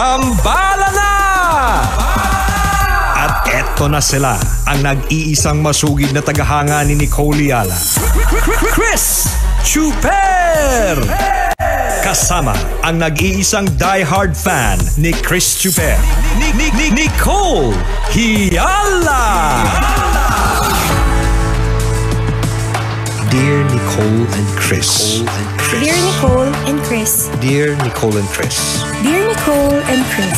Ambala na! At eto na sila, ang nag-iisang masugid na tagahanga ni Nicole Yala. Chris Chuper! Kasama ang nag-iisang die-hard fan ni Chris Chuper. Nicole Hiala! Hiala! Dear Nicole and Chris. Dear Nicole and Chris. Dear Nicole and Chris. Dear Nicole and Chris.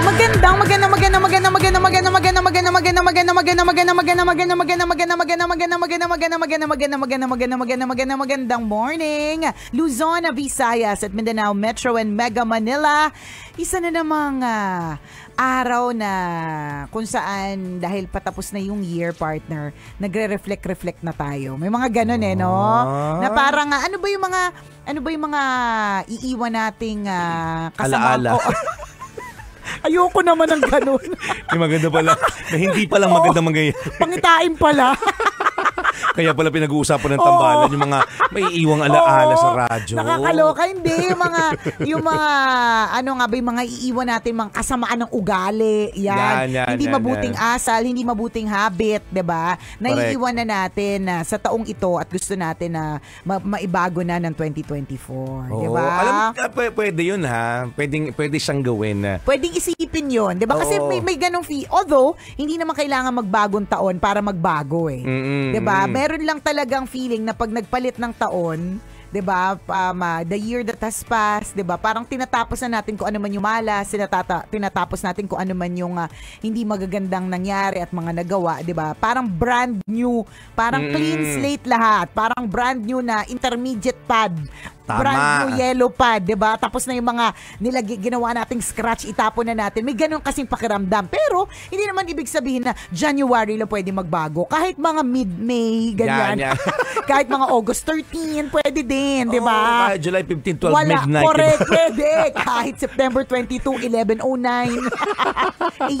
Magandang, magandang, magandang, magandang, magandang, magandang, maganda maganda maganda maganda maganda maganda maganda maganda maganda maganda maganda maganda maganda maganda maganda maganda maganda maganda maganda magandang morning Luzon, Visayas at Mindanao Metro and Mega Manila. Isa na namang araw na kung saan dahil patapos na yung year partner, nagre-reflect-reflect na tayo. May mga ganun eh, no? Na parang ano ba yung mga ano ba yung mga iiwan nating uh, kasama? ko? Ayoko naman ng ganun. Yung maganda pala. Na hindi palang maganda mangyayari. Pangitain pala. Kaya pala pinag-uusapan ng tambalan yung mga may iiwang alaala sa radyo. Nakakaloka, hindi. Yung mga, yung mga, ano nga ba, yung mga iiwan natin, mga kasamaan ng ugali. Yan. yan, yan hindi yan, mabuting yan. asal, hindi mabuting habit, di ba diba? Naiiwan na natin na ah, sa taong ito at gusto natin na ma- maibago na ng 2024. Di ba? Alam, ah, p- pwede yun ha. Pwedeng, pwede siyang gawin. Na. Ah. Pwedeng isipin yun. ba? Kasi may, may ganong fee. Although, hindi naman kailangan magbagong taon para magbago eh. Mm-mm, diba? Mm meron lang talagang feeling na pag nagpalit ng taon, 'di ba? Um, uh, the year that has passed, 'di ba? Parang tinatapos na natin kung ano man yung malas, tinatata tinatapos natin kung ano man yung uh, hindi magagandang nangyari at mga nagawa, 'di ba? Parang brand new, parang mm. clean slate lahat, parang brand new na intermediate pad Tama. Brand new yellow pad, 'di ba? Tapos na 'yung mga nilagi, ginawa nating scratch, itapon na natin. May ganun kasing pakiramdam. Pero hindi naman ibig sabihin na January lang pwede magbago. Kahit mga mid-May, ganyan. Yan, yan. kahit mga August 13, pwede din, 'di ba? Oh, July 15, 12 Wala, midnight. Correct, diba? pwede. Kahit September 22, 11:09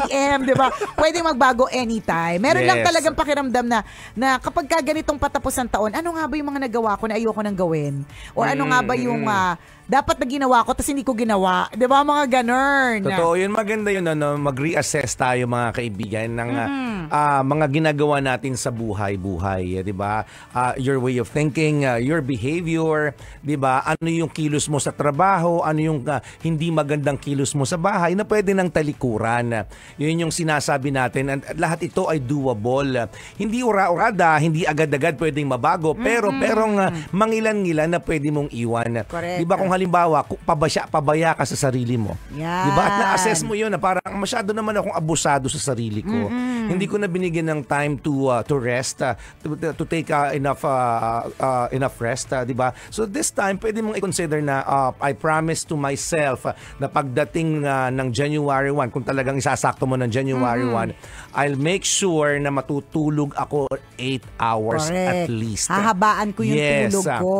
AM, 'di ba? Pwede magbago anytime. Meron yes. lang talagang pakiramdam na na kapag ka ganitong patapos ng taon, ano nga ba 'yung mga nagawa ko na ayoko nang gawin? O ano mm. ano nga nga ba yung uh, dapat na ginawa ko tapos hindi ko ginawa. 'Di ba mga ganern? Totoo 'yun. Maganda 'yun ano, mag-reassess tayo mga kaibigan ng ah, mm-hmm. uh, mga ginagawa natin sa buhay-buhay, eh, 'di ba? Uh, your way of thinking, uh, your behavior, 'di ba? Ano yung kilos mo sa trabaho, ano yung uh, hindi magandang kilos mo sa bahay na pwede nang talikuran. 'Yun yung sinasabi natin and lahat ito ay doable. Hindi ura-urada, hindi agad-agad pwedeng mabago, pero mm-hmm. perong uh, mangilan-ngilan na pwede mong iwan. 'Di ba kung halimbawa, pabasya, pabaya ka sa sarili mo. Yan. Diba? At na-assess mo yun na parang masyado naman akong abusado sa sarili ko. Mm-mm. Hindi ko na binigyan ng time to uh, to rest, uh, to, to take uh, enough uh, uh, enough rest, uh, 'di ba? So this time pwede mong i-consider na uh, I promise to myself uh, na pagdating uh, ng January 1, kung talagang isasakto mo ng January mm-hmm. 1, I'll make sure na matutulog ako 8 hours Correct. at least. Hahabaan ko yung yes. tulog uh, ko,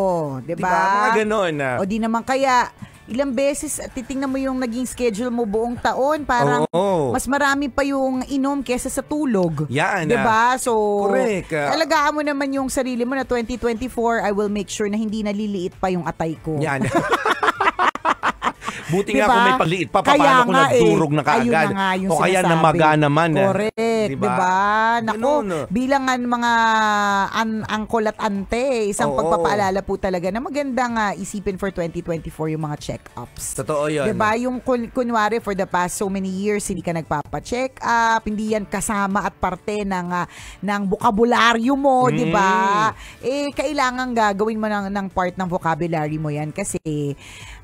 'di ba? Diba? Mga ganun. Uh, o di naman kaya ilang beses titingnan mo yung naging schedule mo buong taon parang oh, oh. mas marami pa yung inom kesa sa tulog. Yan. Yeah, 'Di ba? So correct. Ah. Alagaan mo naman yung sarili mo na 2024 I will make sure na hindi naliliit pa yung atay ko. Yan. Buti diba? nga kung may pagliit pa, paano kung eh. nagdurog eh, na kaagad. Na o kaya sinasabi. namaga naman. Eh. Correct. Eh. Correct, 'di ba? Diba? Naku, no, no. bilang ang mga an angkol at ante, isang Oo. pagpapaalala po talaga na magandang uh, isipin for 2024 yung mga check-ups. Totoo 'yun. 'Di ba? Yung kun- kunwari for the past so many years hindi ka nagpapa-check up, hindi yan kasama at parte ng uh, ng bokabularyo mo, mm. 'di ba? Eh kailangan gagawin mo ng ng part ng vocabulary mo 'yan kasi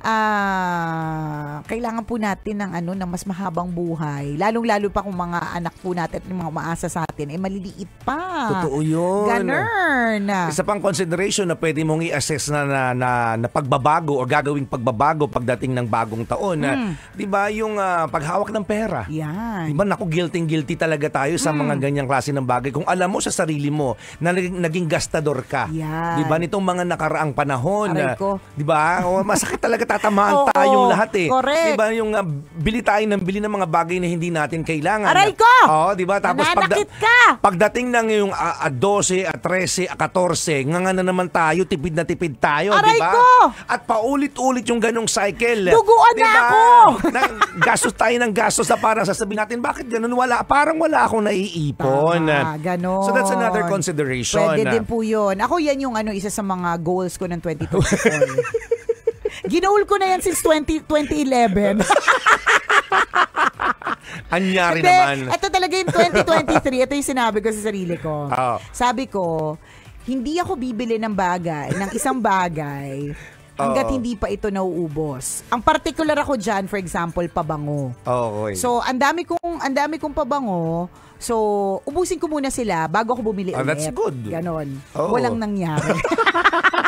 uh, kailangan po natin ng ano ng mas mahabang buhay, lalong-lalo pa kung mga anak po natin yung mga umaasa sa atin, ay eh, maliliit pa. Totoo yun. Ganun. Isa pang consideration na pwede mong i-assess na, na, na, na pagbabago o gagawing pagbabago pagdating ng bagong taon. Mm. Di ba yung uh, paghawak ng pera? Yan. Di ba naku, guilty-guilty talaga tayo sa mm. mga hmm. ganyang klase ng bagay. Kung alam mo sa sarili mo na naging gastador ka. Yan. Di ba nitong mga nakaraang panahon. Aray ko. Di ba? Oh, masakit talaga tatamaan oh, tayong lahat eh. Correct. Di ba yung uh, bili tayo ng bili ng mga bagay na hindi natin kailangan. Aray ko! Oo, oh, di ba? Tapos pagda- ka! Pagdating ng yung uh, 12, at 13, at 14, nga nga na naman tayo, tipid na tipid tayo, di ba? At paulit-ulit yung ganong cycle. Duguan diba? na ako! na, gastos tayo ng gastos na parang sasabihin natin, bakit ganun wala? Parang wala akong naiipon. Tama, ganun. So that's another consideration. Pwede din po yun. Ako yan yung ano, isa sa mga goals ko ng 2024. Ginool ko na yan since 20, 2011. Anyari Hindi, naman. Ito talaga yung 2023. ito yung sinabi ko sa sarili ko. Oh. Sabi ko, hindi ako bibili ng bagay, ng isang bagay hanggat hindi pa ito nauubos. Ang particular ako diyan, for example, pabango. Oh, eh. okay. So, ang dami kong ang dami kong pabango. So, ubusin ko muna sila bago ako bumili oh, ulit. That's good. Ganon. Oh. Walang nangyari.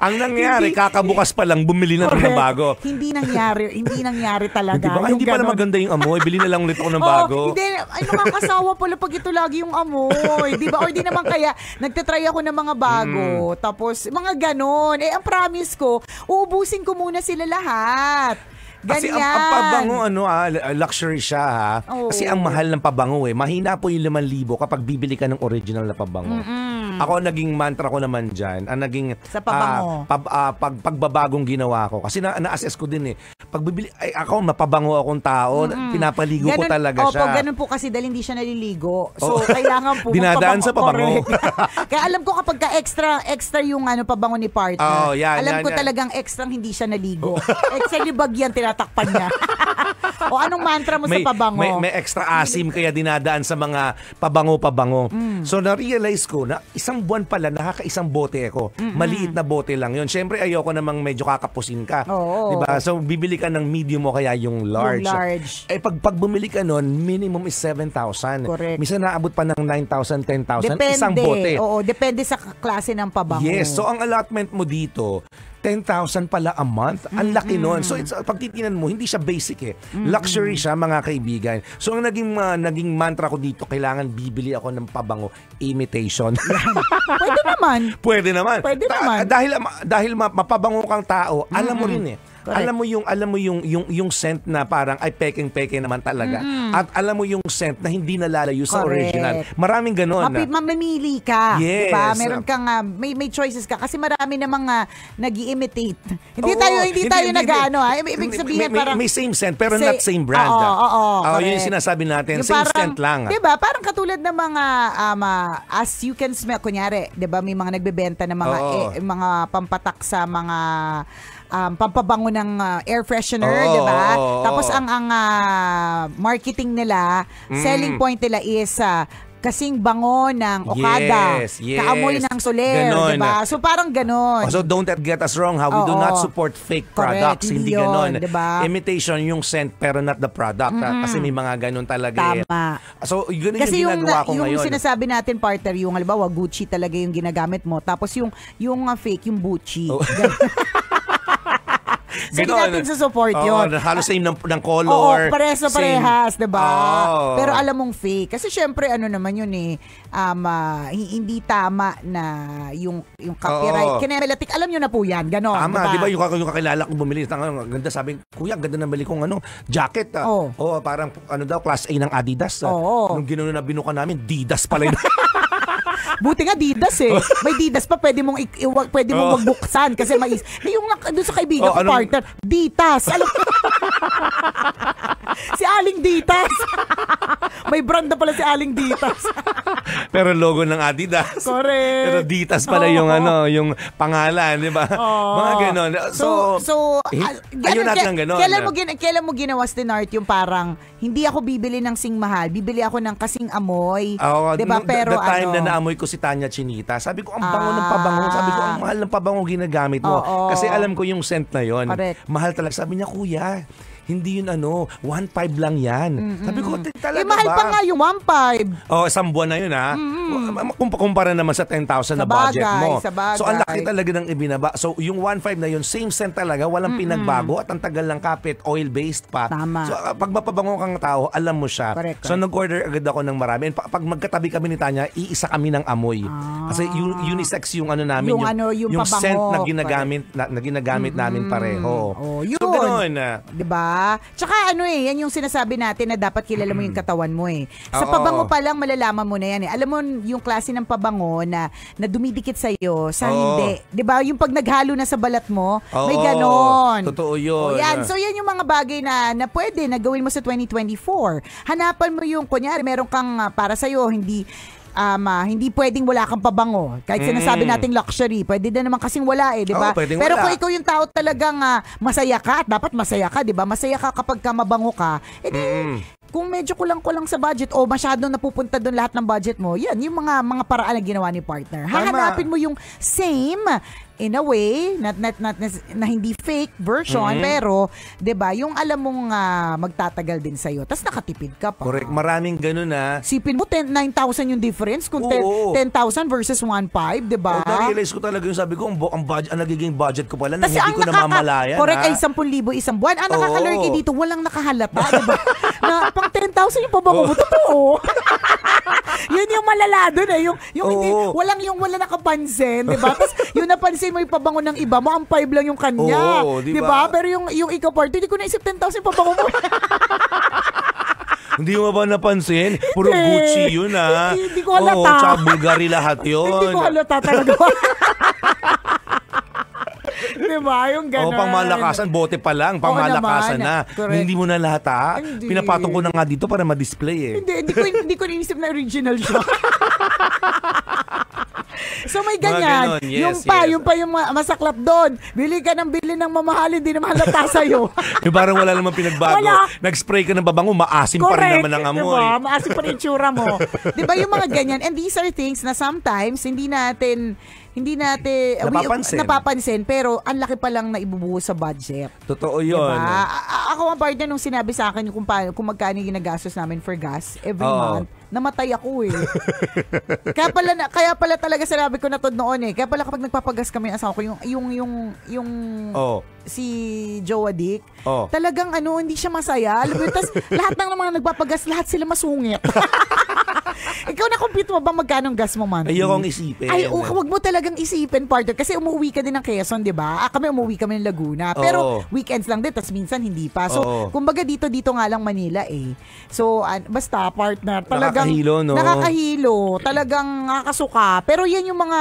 Ang nangyari, kakabukas pa lang, bumili na ng bago. Hindi nangyari, hindi nangyari talaga. Diba? Hindi pala maganda yung amoy, bili na lang ulit ako ng oh, bago. Oh, hindi, ay nakakasawa pala pag ito lagi yung amoy. Di ba? O hindi naman kaya, nagtatry ako ng mga bago. Mm. Tapos, mga ganon. Eh, ang promise ko, uubusin ko muna sila lahat. Ganyan. Kasi ang, ang pabango, ano, ah, ah, luxury siya ha. Oh. Kasi ang mahal ng pabango eh. Mahina po yung 5,000 kapag bibili ka ng original na pabango. Mm-mm. Mm. Ako naging mantra ko naman diyan, ang naging Sa pabango. ah, pab, ah, pag, pagbabagong ginawa ko kasi na, na-assess ko din eh. Pagbibili ay, ako mapabango akong tao, pinapaligo ko Ganun- talaga opo, siya. ganun po kasi dahil hindi siya naliligo. So, Oo. Oh. kailangan po Dinadaan magpabango- sa pabango. Kaya alam ko kapag ka extra, extra yung ano, pabango ni partner. Oo, oh, yan, alam yan, ko yan. talagang extra hindi siya naligo. Oh. extra libag yan, tinatakpan niya. o anong mantra mo sa pabango? May, may extra asim kaya dinadaan sa mga pabango-pabango. Mm. So na-realize ko na isa isang buwan pala nakakaisang bote ako. Mm-hmm. Maliit na bote lang 'yon. Syempre ayoko namang medyo kakapusin ka. Oh, 'Di ba? So bibili ka ng medium o kaya yung large. Yung large. Eh pag pag bumili ka noon, minimum is 7,000. Minsan naabot pa ng 9,000, 10,000 isang bote. Oo, depende sa klase ng pabango. Yes, so ang allotment mo dito 10,000 pala a month. Ang laki noon. So it's uh, pag titinan mo, hindi siya basic eh. Luxury siya mga kaibigan. So ang naging uh, naging mantra ko dito, kailangan bibili ako ng pabango imitation. Pwede naman. Pwede naman. Pwede naman. Ta- dahil dahil mapabango kang tao, alam mm-hmm. mo rin eh Correct. Alam mo yung alam mo yung yung yung scent na parang ay peking-peke naman talaga. Mm-hmm. At alam mo yung scent na hindi nalalayo Correct. sa original. Maraming ganoon. Mapi- na. Ah. mamimili ka, yes. 'di ah. Meron kang uh, may may choices ka kasi marami namang uh, nag-imitate. Hindi Oo, tayo hindi, hindi tayo hindi, nag-ano, hindi, ibig sabihin may, may, parang may same scent pero say, not same brand. Oo, oh, oh, oh, oh, yun yung sinasabi natin, yung same scent lang. 'Di ba? Parang katulad ng mga um, uh, as you can smell kunyari, 'di ba may mga nagbebenta ng mga oh. eh, mga pampatak sa mga um, pampabango ng uh, air freshener, oh, 'di ba? Oh, oh, Tapos ang ang uh, marketing nila, mm. selling point nila is uh, kasing bango ng Okada, yes, yes. kaamoy ng Soler, di ba? So parang ganon. Oh, so don't get us wrong ha, we oh, do not support fake correct, products, hindi yun, ganon. Diba? Imitation yung scent pero not the product mm-hmm. kasi may mga ganon talaga. Eh. Tama. Eh. So yun yung kasi yung, ginagawa ko yung ngayon. Yung sinasabi natin partner, yung halimbawa Gucci talaga yung ginagamit mo, tapos yung yung uh, fake, yung Gucci. Oh. so, hindi natin susupport oh, yun. Halos same ng, ng color. Oo, oh, pares parehas, di ba? Oh. Pero alam mong fake. Kasi syempre, ano naman yun eh, um, uh, hindi tama na yung yung copyright. Oh. Kinemelatik, alam nyo na po yan. Ganon, Tama, di ba? Diba? Yung, yung kakilala ko bumili, ang ganda sabi, kuya, ganda ng balik kong ano, jacket. Oh. oh. parang ano daw, class A ng Adidas. Ah. Oh. Nung ginuno na binuka namin, Didas pala yun. Buti nga Didas eh. May Didas pa pwede mong i- iwa- pwede mong oh. magbuksan kasi may eh, yung doon sa kaibigan oh, ko anong... partner, Ditas. Alam si Aling Ditas. May brand na pala si Aling Ditas. Pero logo ng Adidas. Correct. Pero Ditas pala oh, yung ano, yung pangalan, di ba? Oh. Mga ganon. So, so, so eh, uh, ayun natin Kailan mo, gin- kailan mo ginawa Stenart yung parang, hindi ako bibili ng sing mahal, bibili ako ng kasing amoy. Oh, di ba? Pero the time ano, na naamoy inamoy ko si Tanya Chinita. Sabi ko, ang bango ah. ng pabango. Sabi ko, ang mahal ng pabango ginagamit mo. Oo. Kasi alam ko yung scent na yon. Mahal talaga. Sabi niya, kuya, hindi yun ano, 1.5 lang yan. Mm-hmm. Sabi ko, talaga eh, mahal ba? pa nga yung 1.5. Oh, isang buwan na yun ha. Mm-hmm. Kumpara naman sa 10,000 na budget mo. Sabagay. So ang laki talaga ng ibinaba. So yung 1.5 na yun, same scent talaga, walang mm-hmm. pinagbago at ang tagal ng kapit, oil-based pa. Tama. So ah, pag mapabango kang tao, alam mo siya. Correct, so nag-order agad ako ng marami. And pag magkatabi kami ni Tanya, iisa kami ng amoy. Ah. Kasi unisex yung ano namin, yung, yung, ano, yung, yung pabango, scent na ginagamit, na, na ginagamit namin pareho. Oh, yun. So ganun. Diba? Tsaka ano eh, yan yung sinasabi natin na dapat kilala mo yung katawan mo eh. Sa Oo. pabango pa lang malalaman mo na yan eh. Alam mo yung klase ng pabango na na dumidikit sa iyo, sa Oo. hindi. 'Di ba? Yung pag naghalo na sa balat mo, may ganon. Totoo yun. O, yan. So yan yung mga bagay na na pwede na gawin mo sa 2024. Hanapan mo yung kunyari meron kang ah, para sa iyo hindi um, uh, hindi pwedeng wala kang pabango. Kahit sinasabi mm. nating luxury, pwede din naman kasing wala eh, di ba? Pero wala. kung ikaw yung tao talagang uh, masaya ka, dapat masaya ka, di ba? Masaya ka kapag ka mabango ka, edi eh mm kung medyo kulang-kulang sa budget o masyado napupunta doon lahat ng budget mo, yan, yung mga mga paraan na ginawa ni partner. Hahanapin mo yung same in a way, not, not, not, na, na hindi fake version, mm-hmm. pero, di ba, yung alam mong uh, magtatagal din sa iyo tapos nakatipid ka pa. Correct. Maraming ganun na. Ah. Sipin mo, 9,000 yung difference kung 10,000 versus 1.5 di ba? Oh, na-realize ko talaga yung sabi ko, ang, ang, budget, ang nagiging budget ko pala na Kasi hindi ko nakaka- namamalayan. Correct, ha? Ah. ay 10,000 isang buwan. Ang ah, nakakalergi oh. dito, walang nakahalata, di ba? na pang 10,000 yung pabango mo, oh. totoo. Yun yung malala doon eh. Yung, yung oh. hindi, walang yung wala nakapansin, di ba? Tapos yung napansin binigay mo ipabango ng iba mo, ang 5 lang yung kanya. Oo, di diba? ba? Pero yung, yung ikaw party, hindi ko naisip 10,000 pabango mo. Hindi mo ba napansin? Puro hindi. Gucci yun ha. Ah. Hindi, hindi ko halata. Oo, tsaka Bulgari lahat yun. hindi ko halata talaga. Diba? ba? Yung ganun. O, pangmalakasan, bote pa lang, pangmalakasan na. Correct. Hindi mo na lahat ha. Ah. Hindi. Pinapatong ko na nga dito para ma-display eh. Hindi, hindi ko, hindi ko inisip na original siya. so may ganyan. yes, yung pa, yes. yung pa yung masaklap doon. Bili ka ng bili ng mamahalin, hindi naman halata sa'yo. yung parang wala naman pinagbago. Wala. Nag-spray ka ng babango, maasim Correct. pa rin naman ang amoy. Diba? Maasim pa rin tsura mo. di ba yung mga ganyan? And these are things na sometimes hindi natin hindi natin napapansin, we, napapansin pero ang laki pa lang na ibubuhos sa budget. Totoo 'yon. Diba? A- ako ang partner nung sinabi sa akin kung paano kung magkano yung ginagastos namin for gas every Oo. month namatay ako eh. kaya pala na, kaya pala talaga sinabi ko na to noon eh. Kaya pala kapag nagpapagas kami ng asawa ko yung yung yung yung oh. si Joa Dick, oh. talagang ano hindi siya masaya. Alam mo, tas lahat ng mga nagpapagas, lahat sila masungit. Ikaw na compute mo ba magkano ang gas mo monthly? Ayokong isipin. Ay, oh, wag mo talagang isipin, partner. Kasi umuwi ka din ng Quezon, di ba? Ah, kami umuwi kami ng Laguna. Pero oh. weekends lang din, tapos minsan hindi pa. So, oh. kumbaga dito, dito nga lang Manila eh. So, uh, basta partner, talagang nakakahilo, no? Nakakahilo, talagang nakakasuka. Pero yan yung mga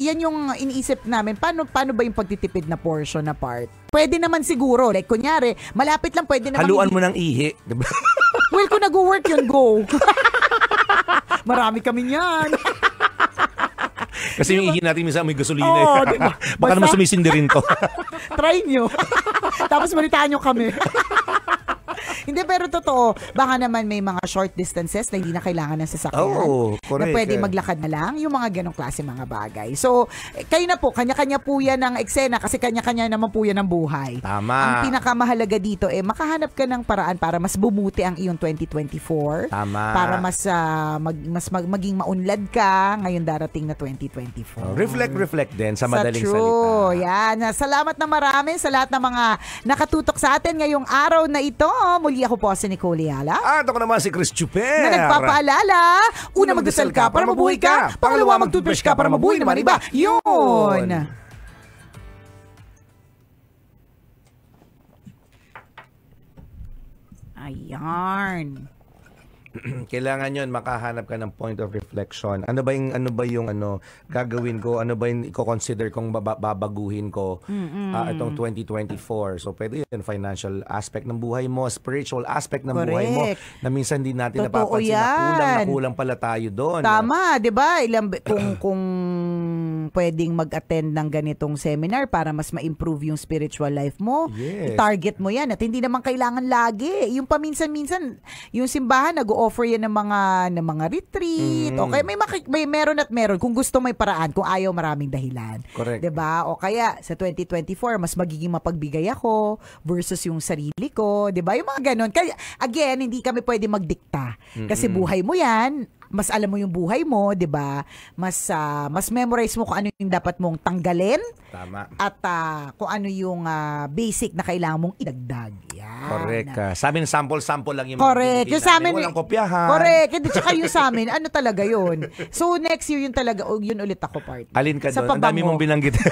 yan yung iniisip namin. Paano, paano ba yung pagtitipid na portion na part? Pwede naman siguro. Like, kunyari, malapit lang pwede naman. Haluan mo ng ihi. Diba? well, kung nag-work yun, go. Marami kami niyan. Kasi diba? yung ihi natin minsan may gasolina. Eh. oh, diba? Basta, Baka naman sumisindi rin to. try nyo. Tapos balitaan nyo kami. Hindi, pero totoo, baka naman may mga short distances na hindi na kailangan ng sasakyan. Oo, oh, correct. Na pwede maglakad na lang, yung mga ganong klase mga bagay. So, eh, kayo na po, kanya-kanya po yan ang eksena kasi kanya-kanya naman po yan ng buhay. Tama. Ang pinakamahalaga dito, eh, makahanap ka ng paraan para mas bumuti ang iyong 2024. Tama. Para mas, uh, mag, mas mag, maging maunlad ka ngayon darating na 2024. Oh, reflect, reflect din sa madaling sa true. salita. Yan. Salamat na marami sa lahat ng mga nakatutok sa atin ngayong araw na ito. Muli ako po si Nicole Yala. At ako naman si Chris Chuper. Na nagpapaalala, una magdasal ka para mabuhay ka, pangalawa magtoothbrush ka para mabuhay naman iba. Yun! Ayan. kailangan 'yon makahanap ka ng point of reflection. Ano ba yung ano ba yung ano gagawin ko? Ano ba yung i-consider kong babaguhin ko uh, itong 2024? So pwede 'yun financial aspect ng buhay mo, spiritual aspect ng Correct. buhay mo na minsan hindi natin Totoo napapansin yan. na kulang na kulang pala tayo doon. Tama, 'di ba? Ilang kung kung pwedeng mag-attend ng ganitong seminar para mas ma-improve yung spiritual life mo. Yes. I-target mo yan at hindi naman kailangan lagi. Yung paminsan-minsan, yung simbahan nag-o-offer yan ng mga ng mga retreat. Mm. Okay, may, maki- may meron at meron kung gusto may paraan, kung ayaw maraming dahilan. Correct. 'Di ba? O kaya sa 2024 mas magiging mapagbigay ako versus yung sarili ko, 'di ba? Yung mga ganun. Kaya again, hindi kami pwede magdikta kasi buhay mo 'yan mas alam mo yung buhay mo, 'di ba? Mas uh, mas memorize mo kung ano yung dapat mong tanggalin. Tama. At uh, kung ano yung uh, basic na kailangan mong idagdag. Yan. Correct. Uh, sa amin sample-sample lang yung Correct. yung sa amin walang kopyahan. Correct. Hindi tsaka yung sa amin, ano talaga 'yun. So next year yun talaga oh, yun ulit ako part. Alin ka doon? Ang dami mong binanggit.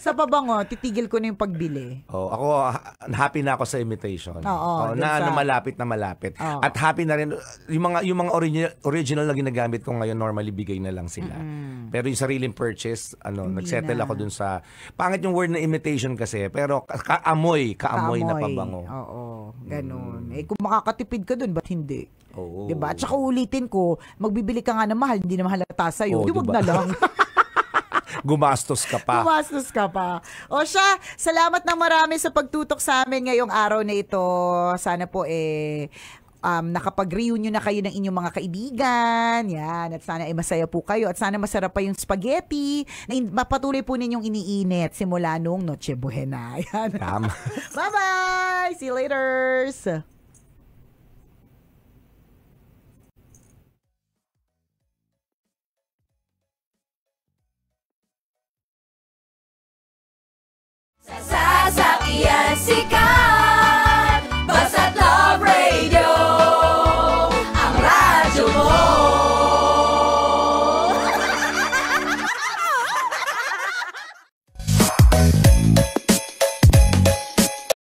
sa pabango, titigil ko na yung pagbili. Oh, ako ah, happy na ako sa imitation. Oo, oh, na, sa... na ano, malapit na malapit. Oh. At happy na rin yung mga yung mga original original na ginagamit ko ngayon normally bigay na lang sila. Mm-hmm. Pero yung sariling purchase, ano, Hindi nagsettle na. ako dun sa pangit yung word na imitation kasi, pero kaamoy, kaamoy, kaamoy. na pabango. Oo, oh, oh, ganun. Mm. Eh kung makakatipid ka dun, ba't hindi? Oo. Oh, 'Di ba? At saka ulitin ko, magbibili ka nga ng mahal, hindi na mahalata sa iyo. Oh, Di diba? na lang. gumastos ka pa. Gumastos ka pa. O siya, salamat na marami sa pagtutok sa amin ngayong araw na ito. Sana po eh um, nakapag-reunion na kayo ng inyong mga kaibigan. Yan. At sana ay eh, masaya po kayo. At sana masarap pa yung spaghetti na mapatuloy po ninyong iniinit simula nung Noche Buena. Yan. Tama. Bye-bye! See you later!